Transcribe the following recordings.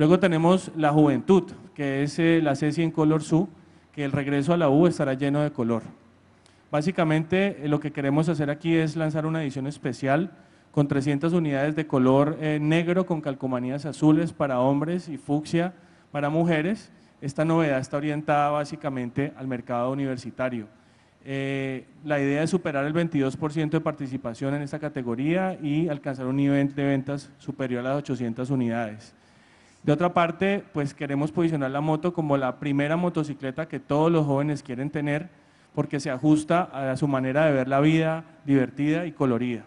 Luego tenemos la juventud, que es eh, la CESI en Color SU, que el regreso a la U estará lleno de color. Básicamente eh, lo que queremos hacer aquí es lanzar una edición especial con 300 unidades de color eh, negro con calcomanías azules para hombres y fucsia para mujeres. Esta novedad está orientada básicamente al mercado universitario. la idea es superar el 22% de participación en esta categoría y alcanzar un nivel de ventas superior a las 800 unidades. De otra parte, pues queremos posicionar la moto como la primera motocicleta que todos los jóvenes quieren tener porque se ajusta a su manera de ver la vida divertida y colorida.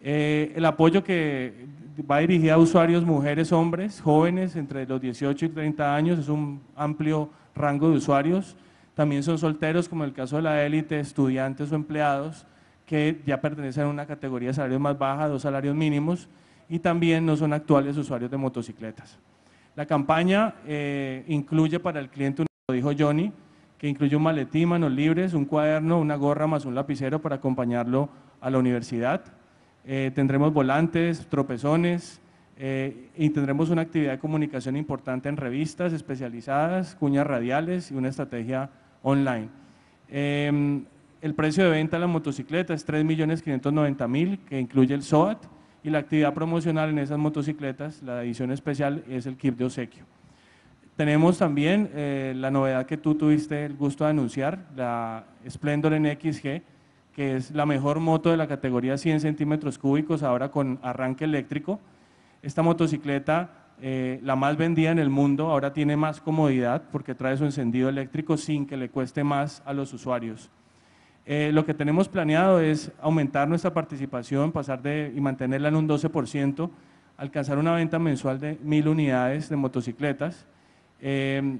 Eh, el apoyo que va dirigido a usuarios mujeres, hombres, jóvenes entre los 18 y 30 años, es un amplio rango de usuarios. También son solteros, como en el caso de la élite, estudiantes o empleados que ya pertenecen a una categoría de salarios más baja, dos salarios mínimos, y también no son actuales usuarios de motocicletas. La campaña eh, incluye para el cliente, lo dijo Johnny, que incluye un maletín, manos libres, un cuaderno, una gorra más un lapicero para acompañarlo a la universidad. Eh, tendremos volantes, tropezones eh, y tendremos una actividad de comunicación importante en revistas especializadas, cuñas radiales y una estrategia online. Em, el precio de venta de la motocicleta es 3.590.000, que incluye el SOAT y la actividad promocional en esas motocicletas, la edición especial, es el kit de Osequio. Tenemos también eh, la novedad que tú tuviste el gusto de anunciar, la Splendor NXG, que es la mejor moto de la categoría 100 centímetros cúbicos, ahora con arranque eléctrico. Esta motocicleta, eh, la más vendida en el mundo, ahora tiene más comodidad porque trae su encendido eléctrico sin que le cueste más a los usuarios. Eh, lo que tenemos planeado es aumentar nuestra participación, pasar de y mantenerla en un 12%, alcanzar una venta mensual de mil unidades de motocicletas. Eh,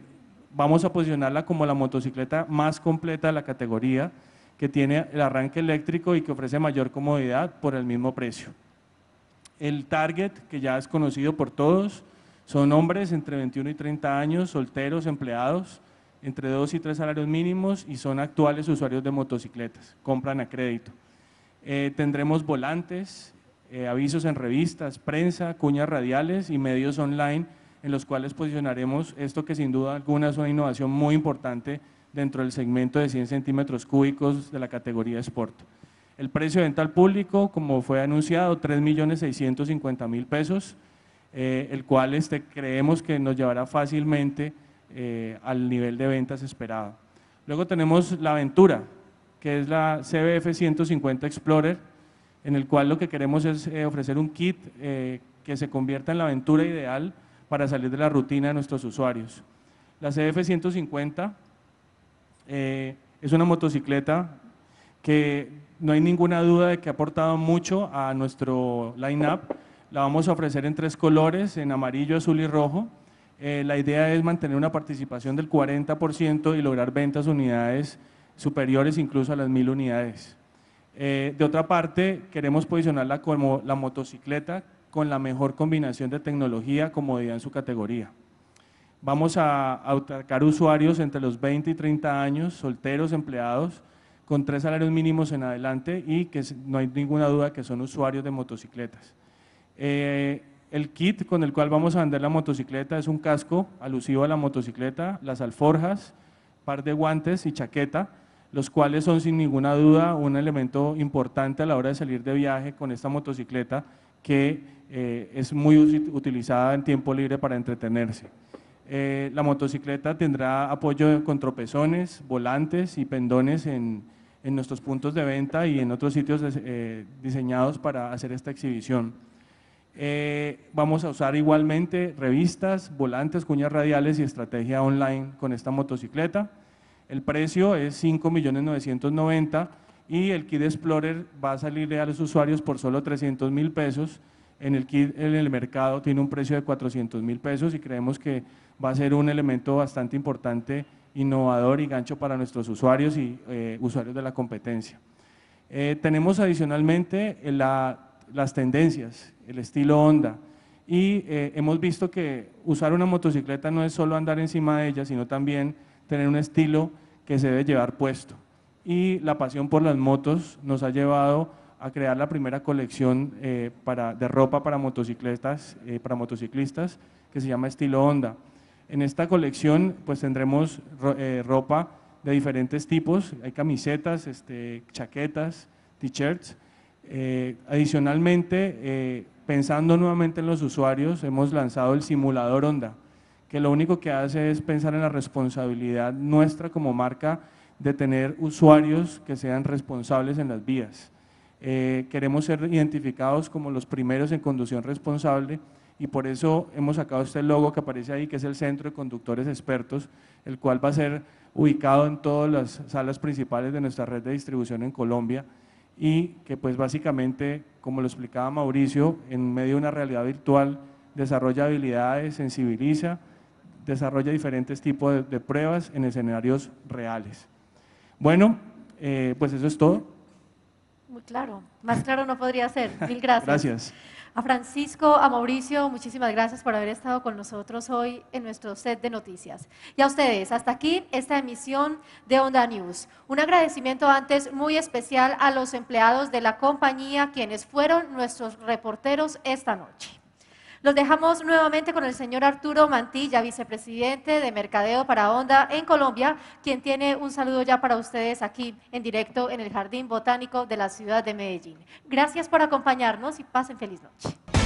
vamos a posicionarla como la motocicleta más completa de la categoría, que tiene el arranque eléctrico y que ofrece mayor comodidad por el mismo precio. El target, que ya es conocido por todos, son hombres entre 21 y 30 años, solteros, empleados, entre dos y tres salarios mínimos y son actuales usuarios de motocicletas, compran a crédito. Eh, tendremos volantes, eh, avisos en revistas, prensa, cuñas radiales y medios online en los cuales posicionaremos esto que sin duda alguna es una innovación muy importante dentro del segmento de 100 centímetros cúbicos de la categoría Sport. El precio de venta al público, como fue anunciado, 3.650.000 pesos, eh, el cual este creemos que nos llevará fácilmente eh, al nivel de ventas esperado. Luego tenemos la Aventura, que es la CBF 150 Explorer, en el cual lo que queremos es eh, ofrecer un kit eh, que se convierta en la aventura ideal para salir de la rutina de nuestros usuarios. La CBF 150 es una motocicleta que no hay ninguna duda de que ha aportado mucho a nuestro line-up. La vamos a ofrecer en tres colores, en amarillo, azul y rojo. Eh, la idea es mantener una participación del 40% y lograr ventas unidades superiores incluso a las mil unidades. Eh, de otra parte, queremos posicionarla como la motocicleta con la mejor combinación de tecnología, comodidad en su categoría. Vamos a atacar usuarios entre los 20 y 30 años, solteros, empleados, con tres salarios mínimos en adelante y que no hay ninguna duda que son usuarios de motocicletas. Eh, el kit con el cual vamos a vender la motocicleta es un casco alusivo a la motocicleta, las alforjas, par de guantes y chaqueta, los cuales son sin ninguna duda un elemento importante a la hora de salir de viaje con esta motocicleta que eh, es muy utilizada en tiempo libre para entretenerse. Eh, la motocicleta tendrá apoyo con tropezones, volantes y pendones en, nuestros puntos de venta y en otros sitios eh, diseñados para hacer esta exhibición. Eh, vamos a usar igualmente revistas, volantes, cuñas radiales y estrategia online con esta motocicleta. El precio es 5.990.000 y el kit Explorer va a salirle a los usuarios por solo 300.000 pesos. En el kit, en el mercado, tiene un precio de 400 mil pesos y creemos que va a ser un elemento bastante importante, innovador y gancho para nuestros usuarios y eh, usuarios de la competencia. Eh, tenemos adicionalmente la las tendencias, el estilo Honda. Y eh, hemos visto que usar una motocicleta no es solo andar encima de ella, sino también tener un estilo que se debe llevar puesto. Y la pasión por las motos nos ha llevado a crear la primera colección eh, de ropa para motocicletas, eh, para motociclistas, que se llama Estilo Honda. En esta colección pues tendremos ropa de diferentes tipos, hay camisetas, este, chaquetas, t-shirts, eh, adicionalmente, eh, pensando nuevamente en los usuarios, hemos lanzado el simulador Onda, que lo único que hace es pensar en la responsabilidad nuestra como marca de tener usuarios que sean responsables en las vías. Eh, queremos ser identificados como los primeros en conducción responsable y por eso hemos sacado este logo que aparece ahí, que es el Centro de Conductores Expertos, el cual va a ser ubicado en todas las salas principales de nuestra red de distribución en Colombia y que pues básicamente, como lo explicaba Mauricio, en medio de una realidad virtual desarrolla habilidades, sensibiliza, desarrolla diferentes tipos de, pruebas en escenarios reales. Bueno, eh, pues eso es todo. Muy claro, más claro no podría ser. Mil gracias. gracias. A Francisco, a Mauricio, muchísimas gracias por haber estado con nosotros hoy en nuestro set de noticias. Y a ustedes, hasta aquí esta emisión de Onda News. Un agradecimiento antes muy especial a los empleados de la compañía, quienes fueron nuestros reporteros esta noche. Los dejamos nuevamente con el señor Arturo Mantilla, vicepresidente de Mercadeo para Onda en Colombia, quien tiene un saludo ya para ustedes aquí en directo en el Jardín Botánico de la ciudad de Medellín. Gracias por acompañarnos y pasen feliz noche.